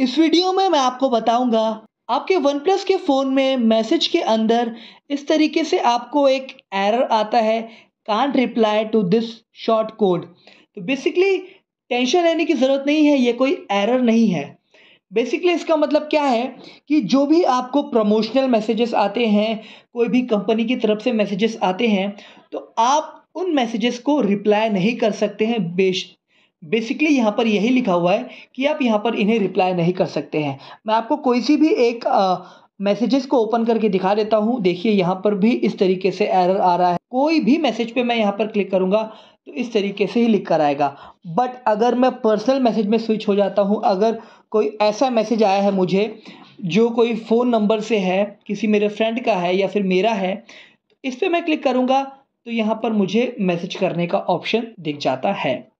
इस वीडियो में मैं आपको बताऊंगा आपके वन प्लस के फ़ोन में मैसेज के अंदर इस तरीके से आपको एक एरर आता है can't reply to this short code तो बेसिकली टेंशन लेने की ज़रूरत नहीं है ये कोई एरर नहीं है बेसिकली इसका मतलब क्या है कि जो भी आपको प्रमोशनल मैसेजेस आते हैं कोई भी कंपनी की तरफ से मैसेजेस आते हैं तो आप उन मैसेजेस को रिप्लाई नहीं कर सकते हैं बेश बेसिकली यहाँ पर यही लिखा हुआ है कि आप यहाँ पर इन्हें रिप्लाई नहीं कर सकते हैं मैं आपको कोई सी भी एक मैसेजेस को ओपन करके दिखा देता हूँ देखिए यहाँ पर भी इस तरीके से एरर आ रहा है कोई भी मैसेज पे मैं यहाँ पर क्लिक करूँगा तो इस तरीके से ही लिख कर आएगा बट अगर मैं पर्सनल मैसेज में स्विच हो जाता हूँ अगर कोई ऐसा मैसेज आया है मुझे जो कोई फ़ोन नंबर से है किसी मेरे फ्रेंड का है या फिर मेरा है तो इस पर मैं क्लिक करूँगा तो यहाँ पर मुझे मैसेज करने का ऑप्शन दिख जाता है